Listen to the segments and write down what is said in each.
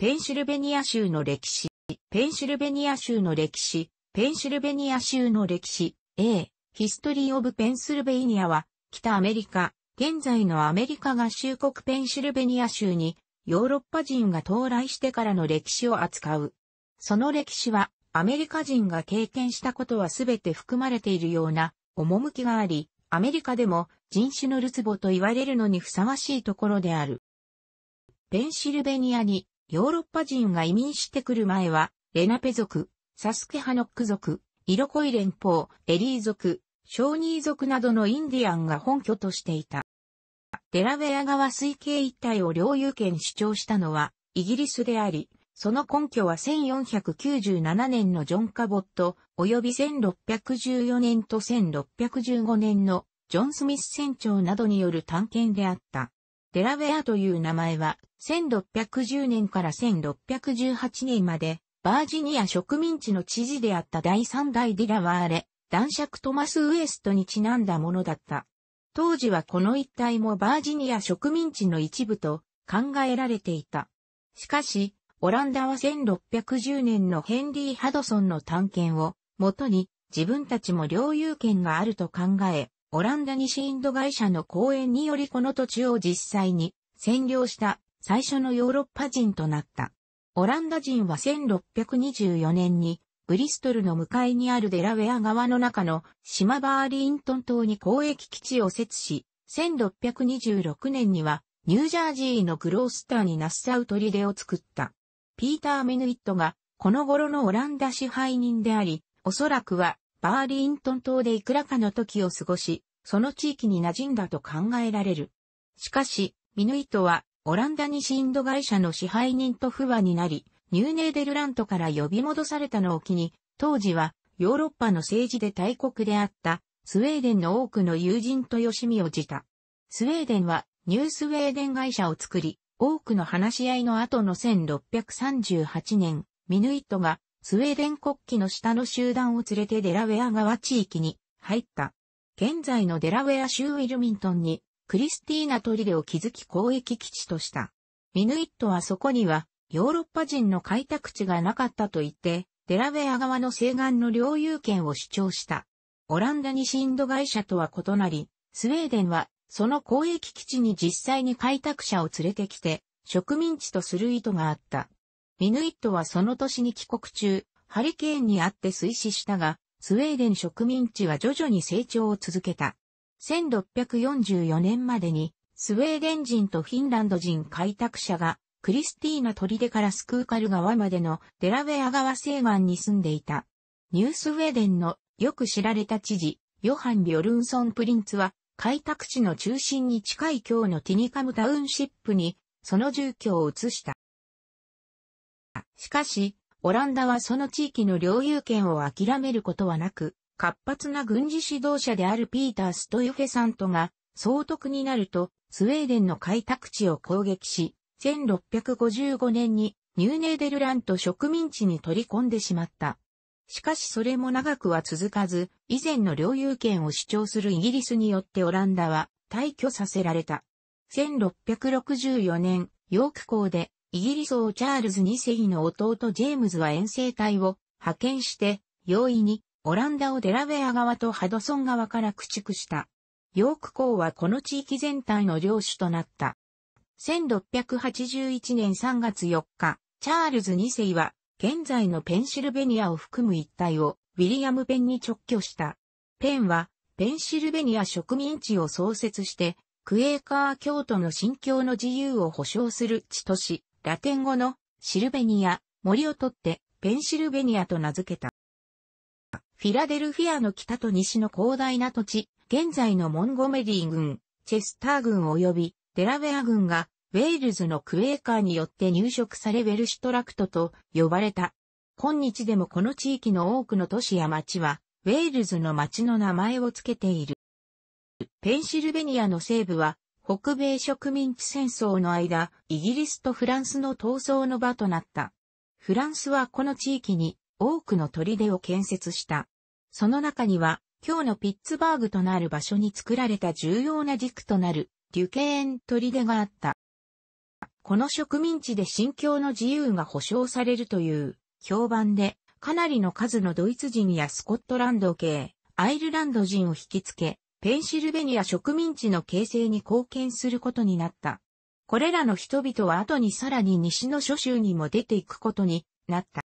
ペンシルベニア州の歴史、ペンシルベニア州の歴史、ペンシルベニア州の歴史、A、ヒストリー・オブ・ペンシルベニアは、北アメリカ、現在のアメリカ合衆国ペンシルベニア州に、ヨーロッパ人が到来してからの歴史を扱う。その歴史は、アメリカ人が経験したことはすべて含まれているような、趣があり、アメリカでも人種のるつぼと言われるのにふさわしいところである。ペンシルベニアにヨーロッパ人が移民してくる前は、レナペ族、サスケハノック族、イロコイ連邦、エリー族、ショーニー族などのインディアンが本拠としていた。デラウェア川水系一帯を領有権主張したのは、イギリスであり、その根拠は1497年のジョン・カボット、及び1614年と1615年のジョン・スミス船長などによる探検であった。デラウェアという名前は、1610年から1618年まで、バージニア植民地の知事であった第三代ディラワーレ、男爵トマス・ウエストにちなんだものだった。当時はこの一帯もバージニア植民地の一部と考えられていた。しかし、オランダは1610年のヘンリー・ハドソンの探検をもとに自分たちも領有権があると考え、オランダ西インド会社の公園によりこの土地を実際に占領した最初のヨーロッパ人となった。オランダ人は1624年に、ブリストルの向かいにあるデラウェア川の中の島バーリントン島に交易基地を設し、1626年にはニュージャージーのグロースターにナッサウ砦を作った。ピーター・メヌイットがこの頃のオランダ支配人であり、おそらくはバーリントン島でいくらかの時を過ごし、その地域に馴染んだと考えられる。しかし、ミヌイトはオランダにシンド会社の支配人と不和になり、ニューネーデルラントから呼び戻されたのを機に、当時はヨーロッパの政治で大国であったスウェーデンの多くの友人とよしみをじた。スウェーデンはニュースウェーデン会社を作り、多くの話し合いの後の1638年、ミヌイットがスウェーデン国旗の下の集団を連れてデラウェア川地域に入った。現在のデラウェア州ウィルミントンにクリスティーナ砦を築き交易基地とした。イヌイットはそこには、ヨーロッパ人の開拓地がなかったと言って、デラウェア側の西岸の領有権を主張した。オランダにインド会社とは異なり、スウェーデンは、その交易基地に実際に開拓者を連れてきて、植民地とする意図があった。イヌイットはその年に帰国中、ハリケーンにあって推進したが、スウェーデン植民地は徐々に成長を続けた。1644年までに、スウェーデン人とフィンランド人開拓者が、クリスティーナ砦からスクーカル川までのデラウェア川西岸に住んでいた。ニュースウェーデンのよく知られた知事、ヨハン・ビョルンソン・プリンツは、開拓地の中心に近い今日のティニカムタウンシップに、その住居を移した。しかし、オランダはその地域の領有権を諦めることはなく、活発な軍事指導者であるピーター・ストイフェサントが総督になるとスウェーデンの開拓地を攻撃し、1655年にニューネーデルラント植民地に取り込んでしまった。しかしそれも長くは続かず、以前の領有権を主張するイギリスによってオランダは退去させられた。1664年、ヨーク港でイギリス王チャールズ2世の弟ジェームズは遠征隊を派遣して、容易にオランダをデラウェア側とハドソン側から駆逐した。ヨーク港はこの地域全体の領主となった。1681年3月4日、チャールズ2世は、現在のペンシルベニアを含む一帯を、ウィリアム・ペンに直居した。ペンは、ペンシルベニア植民地を創設して、クエーカー教徒の信教の自由を保障する地都市、ラテン語のシルベニア、森を取ってペンシルベニアと名付けた。フィラデルフィアの北と西の広大な土地、現在のモンゴメリー郡、チェスター郡及びデラウェア郡が、ウェールズのクエーカーによって入植されウェルシュトラクトと呼ばれた。今日でもこの地域の多くの都市や町は、ウェールズの町の名前を付けている。ペンシルベニアの西部は、北米植民地戦争の間、イギリスとフランスの闘争の場となった。フランスはこの地域に多くの砦を建設した。その中には、今日のピッツバーグとなる場所に作られた重要な軸となる、デュケーン砦があった。この植民地で信教の自由が保障されるという評判で、かなりの数のドイツ人やスコットランド系、アイルランド人を引きつけ、ペンシルベニア植民地の形成に貢献することになった。これらの人々は後にさらに西の諸州にも出ていくことになった。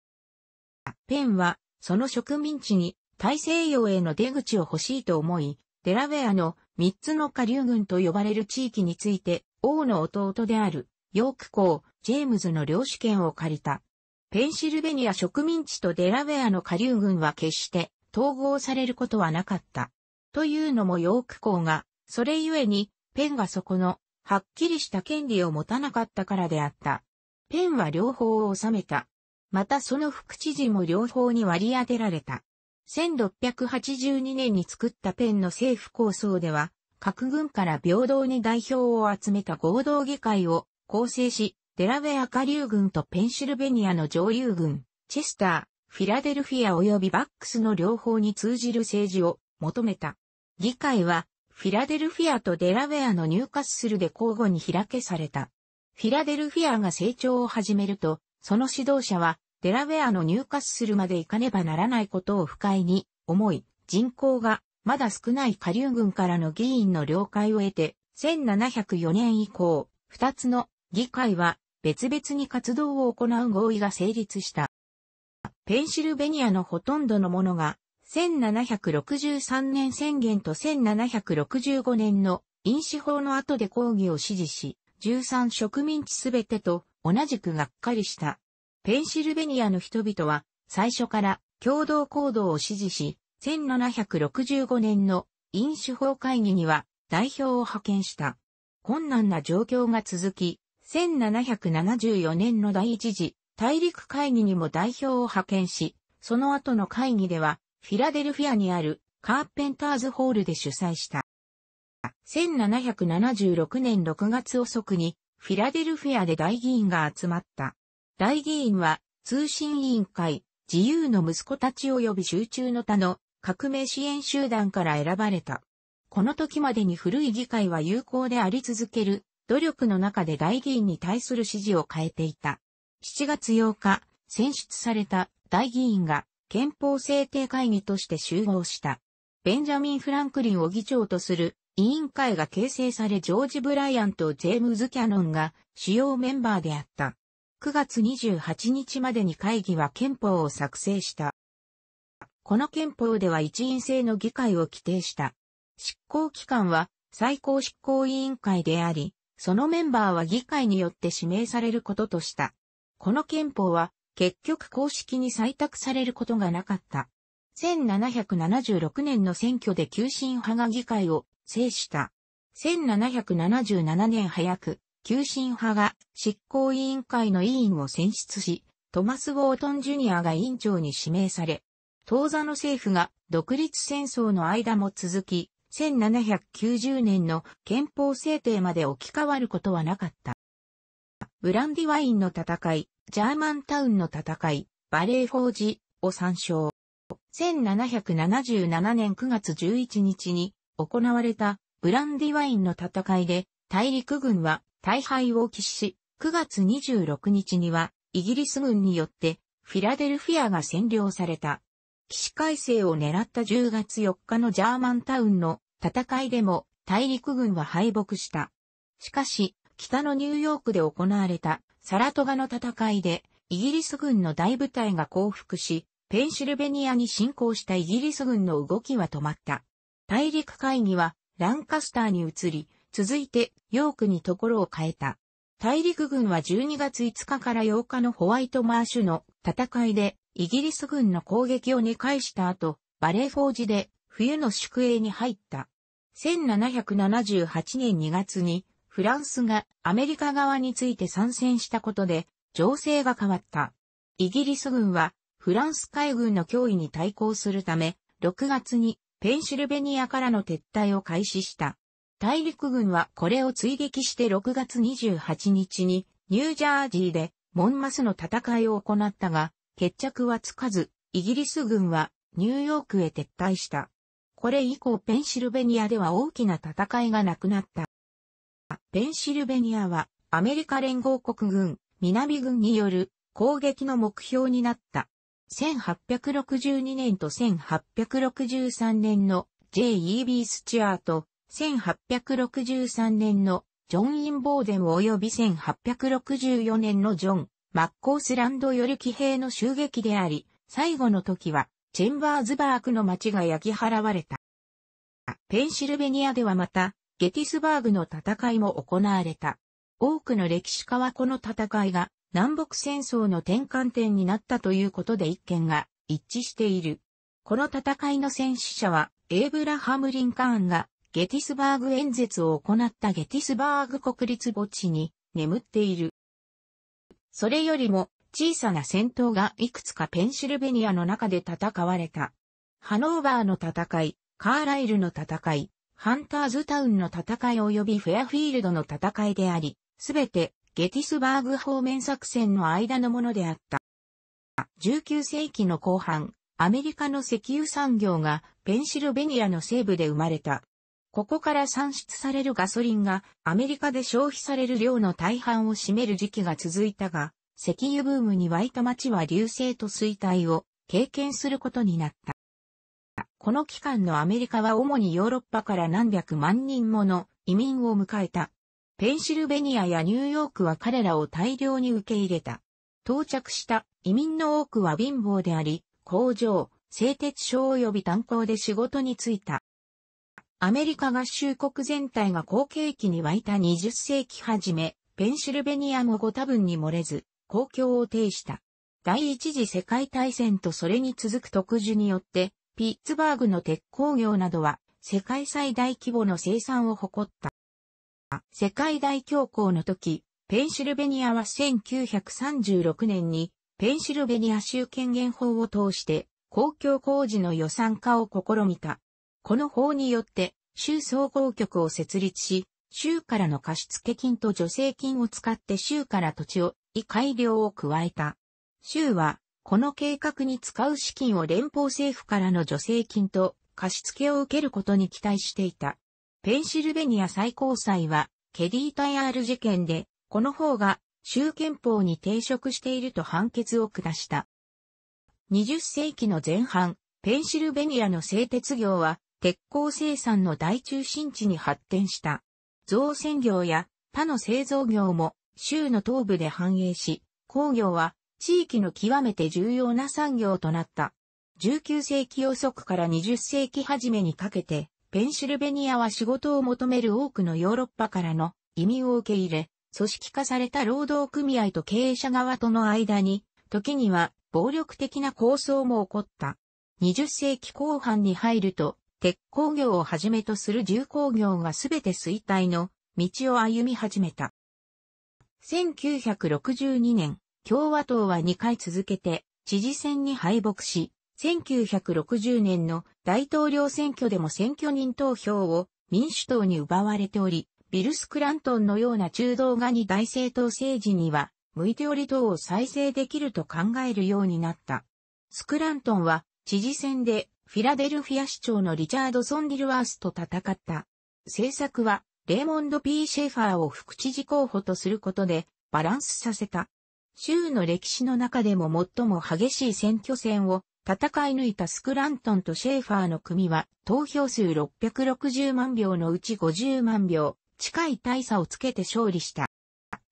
ペンは、その植民地に大西洋への出口を欲しいと思い、デラウェアの三つの下流群と呼ばれる地域について、王の弟である、ヨーク公、ジェームズの領主権を借りた。ペンシルベニア植民地とデラウェアの下流群は決して統合されることはなかった。というのもヨーク公が、それゆえに、ペンがそこの、はっきりした権利を持たなかったからであった。ペンは両方を治めた。またその副知事も両方に割り当てられた。1682年に作ったペンの政府構想では、各軍から平等に代表を集めた合同議会を構成し、デラウェア下流軍とペンシルベニアの上流軍、チェスター、フィラデルフィア及びバックスの両方に通じる政治を求めた。議会は、フィラデルフィアとデラウェアのニューカッスルで交互に開けされた。フィラデルフィアが成長を始めると、その指導者はデラウェアの入荷するまで行かねばならないことを不快に思い、人口がまだ少ない下流軍からの議員の了解を得て、1704年以降、二つの議会は別々に活動を行う合意が成立した。ペンシルベニアのほとんどのものが、1763年宣言と1765年の飲酒法の後で抗議を支持し、13植民地すべてと同じくがっかりした。ペンシルベニアの人々は最初から共同行動を支持し、1765年の飲酒法会議には代表を派遣した。困難な状況が続き、1774年の第一次大陸会議にも代表を派遣し、その後の会議ではフィラデルフィアにあるカーペンターズホールで主催した。1776年6月遅くにフィラデルフィアで大議員が集まった。大議員は通信委員会、自由の息子たち及び集中の他の革命支援集団から選ばれた。この時までに古い議会は有効であり続ける努力の中で大議員に対する支持を変えていた。7月8日、選出された大議員が憲法制定会議として集合した。ベンジャミン・フランクリンを議長とする委員会が形成されジョージ・ブライアンとジェームズ・キャノンが主要メンバーであった。9月28日までに会議は憲法を作成した。この憲法では一員制の議会を規定した。執行機関は最高執行委員会であり、そのメンバーは議会によって指名されることとした。この憲法は結局公式に採択されることがなかった。1776年の選挙で急進派が議会を制した。1777年早く、急進派が執行委員会の委員を選出し、トマス・ウォートン・ジュニアが委員長に指名され、当座の政府が独立戦争の間も続き、1790年の憲法制定まで置き換わることはなかった。ブランディワインの戦い、ジャーマンタウンの戦い、バレーフォージを参照。1777年9月11日に行われたブランディワインの戦いで大陸軍は大敗を喫し、9月26日にはイギリス軍によってフィラデルフィアが占領された。起死回生を狙った10月4日のジャーマンタウンの戦いでも大陸軍は敗北した。しかし、北のニューヨークで行われたサラトガの戦いでイギリス軍の大部隊が降伏し、ペンシルベニアに侵攻したイギリス軍の動きは止まった。大陸会議はランカスターに移り、続いて、ヨークにところを変えた。大陸軍は12月5日から8日のホワイトマーシュの戦いで、イギリス軍の攻撃を2回した後、バレーフォージで冬の宿営に入った。1778年2月に、フランスがアメリカ側について参戦したことで、情勢が変わった。イギリス軍は、フランス海軍の脅威に対抗するため、6月にペンシルベニアからの撤退を開始した。大陸軍はこれを追撃して6月28日にニュージャージーでモンマスの戦いを行ったが、決着はつかず、イギリス軍はニューヨークへ撤退した。これ以降ペンシルベニアでは大きな戦いがなくなった。ペンシルベニアはアメリカ連合国軍、南軍による攻撃の目標になった。1862年と1863年の J.E.B. スチュアート、1863年のジョン・インボーデン及び1864年のジョン・マッコースランドより騎兵の襲撃であり、最後の時は、チェンバーズバークの町が焼き払われた。ペンシルベニアではまた、ゲティスバーグの戦いも行われた。多くの歴史家はこの戦いが南北戦争の転換点になったということで一見が一致している。この戦いの戦死者はエイブラハム・リンカーンがゲティスバーグ演説を行ったゲティスバーグ国立墓地に眠っている。それよりも小さな戦闘がいくつかペンシルベニアの中で戦われた。ハノーバーの戦い、カーライルの戦い、ハンターズタウンの戦い及びフェアフィールドの戦いであり、すべてゲティスバーグ方面作戦の間のものであった。19世紀の後半、アメリカの石油産業がペンシルベニアの西部で生まれた。ここから産出されるガソリンがアメリカで消費される量の大半を占める時期が続いたが、石油ブームに湧いた町は流星と衰退を経験することになった。この期間のアメリカは主にヨーロッパから何百万人もの移民を迎えた。ペンシルベニアやニューヨークは彼らを大量に受け入れた。到着した移民の多くは貧乏であり、工場、製鉄所及び炭鉱で仕事に就いた。アメリカ合衆国全体が好景気に沸いた20世紀初め、ペンシルベニアもご多分に漏れず、公共を呈した。第一次世界大戦とそれに続く特需によって、ピッツバーグの鉄鋼業などは、世界最大規模の生産を誇った。世界大恐慌の時、ペンシルベニアは1936年に、ペンシルベニア州権限法を通して、公共工事の予算化を試みた。この法によって、州総合局を設立し、州からの貸付金と助成金を使って州から土地を、以改良を加えた。州は、この計画に使う資金を連邦政府からの助成金と貸付を受けることに期待していた。ペンシルベニア最高裁は、ケデータヤール事件で、この方が州憲法に抵触していると判決を下した。20世紀の前半、ペンシルベニアの製鉄業は鉄鋼生産の大中心地に発展した。造船業や他の製造業も州の東部で繁栄し、工業は地域の極めて重要な産業となった。19世紀遅くから20世紀初めにかけて、ペンシルベニアは仕事を求める多くのヨーロッパからの移民を受け入れ、組織化された労働組合と経営者側との間に、時には暴力的な抗争も起こった。20世紀後半に入ると、鉄鋼業をはじめとする重工業がすべて衰退の道を歩み始めた。1962年、共和党は2回続けて知事選に敗北し、1960年の大統領選挙でも選挙人投票を民主党に奪われており、ビルス・クラントンのような中道がに大政党政治には向いており党を再生できると考えるようになった。スクラントンは知事選でフィラデルフィア市長のリチャード・ソンディルワースと戦った。政策は、レーモンド・ P・ シェファーを副知事候補とすることで、バランスさせた。州の歴史の中でも最も激しい選挙戦を戦い抜いたスクラントンとシェーファーの組は投票数660万票のうち50万票近い大差をつけて勝利した。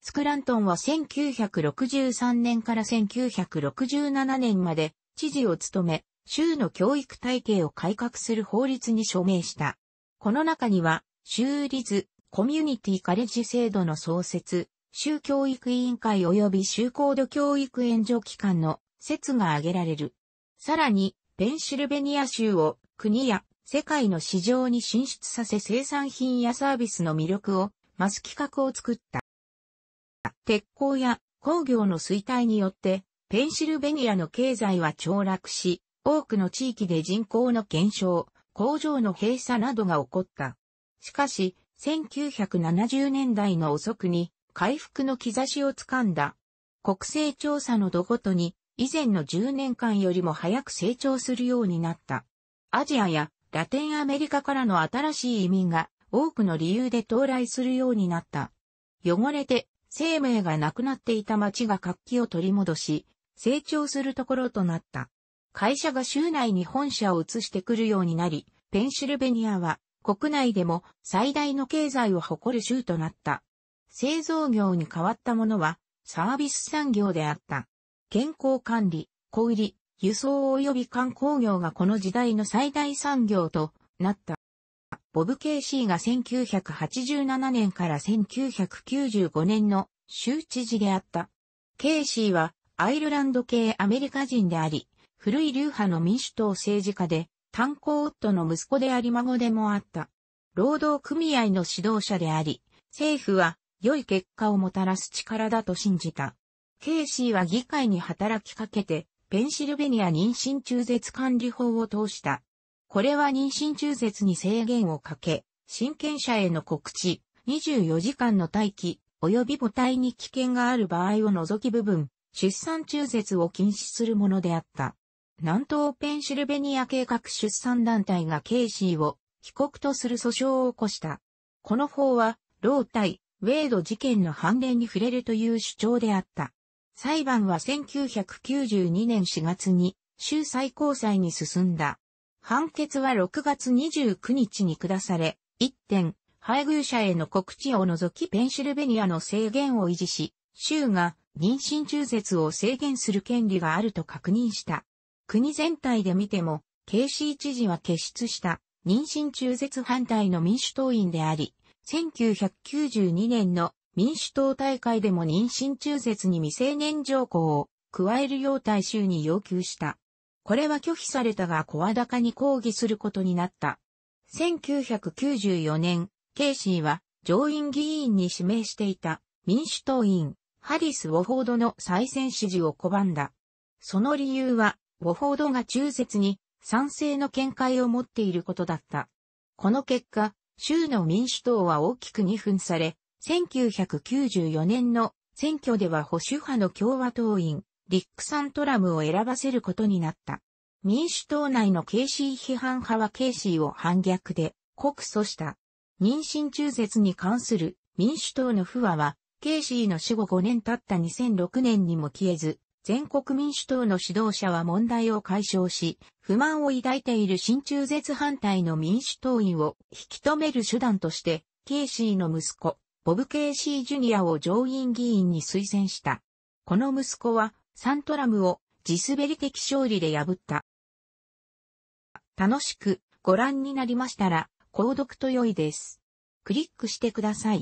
スクラントンは1963年から1967年まで知事を務め州の教育体系を改革する法律に署名した。この中には、州立、コミュニティカレッジ制度の創設、州教育委員会及び州高度教育援助機関の説が挙げられる。さらに、ペンシルベニア州を国や世界の市場に進出させ生産品やサービスの魅力を増す企画を作った。鉄鋼や工業の衰退によって、ペンシルベニアの経済は凋落し、多くの地域で人口の減少、工場の閉鎖などが起こった。しかし、1970年代の遅くに回復の兆しをつかんだ。国勢調査の度ごとに以前の10年間よりも早く成長するようになった。アジアやラテンアメリカからの新しい移民が多くの理由で到来するようになった。汚れて生命がなくなっていた町が活気を取り戻し、成長するところとなった。会社が州内に本社を移してくるようになり、ペンシルベニアは国内でも最大の経済を誇る州となった。製造業に変わったものはサービス産業であった。健康管理、小売、輸送及び観光業がこの時代の最大産業となった。ボブ・ケイシーが1987年から1995年の州知事であった。ケイシーはアイルランド系アメリカ人であり、古い流派の民主党政治家で、炭鉱夫の息子であり孫でもあった。労働組合の指導者であり、政府は良い結果をもたらす力だと信じた。ケイシーは議会に働きかけて、ペンシルベニア妊娠中絶管理法を通した。これは妊娠中絶に制限をかけ、親権者への告知、24時間の待機、及び母体に危険がある場合を除き部分、出産中絶を禁止するものであった。南東ペンシルベニア計画出産団体がケイシーを被告とする訴訟を起こした。この法は、老体、ウェイド事件の判例に触れるという主張であった。裁判は1992年4月に州最高裁に進んだ。判決は6月29日に下され、1点、配偶者への告知を除きペンシルベニアの制限を維持し、州が妊娠中絶を制限する権利があると確認した。国全体で見ても、ケイシー知事は結出した妊娠中絶反対の民主党員であり、1992年の民主党大会でも妊娠中絶に未成年条項を加えるよう大衆に要求した。これは拒否されたが声高に抗議することになった。1994年、ケイシーは上院議員に指名していた民主党員ハリス・ウォフォードの再選支持を拒んだ。その理由はウォフォードが中絶に賛成の見解を持っていることだった。この結果、州の民主党は大きく2分され、1994年の選挙では保守派の共和党員、リック・サントラムを選ばせることになった。民主党内のケイシー批判派はケイシーを反逆で告訴した。妊娠中絶に関する民主党の不和は、ケイシーの死後5年経った2006年にも消えず、全国民主党の指導者は問題を解消し、不満を抱いている親中絶反対の民主党員を引き止める手段として、ケイシーの息子、ボブ・ケイシー・ジュニアを上院議員に推薦した。この息子は、サントラムを地滑り的勝利で破った。楽しくご覧になりましたら、購読と良いです。クリックしてください。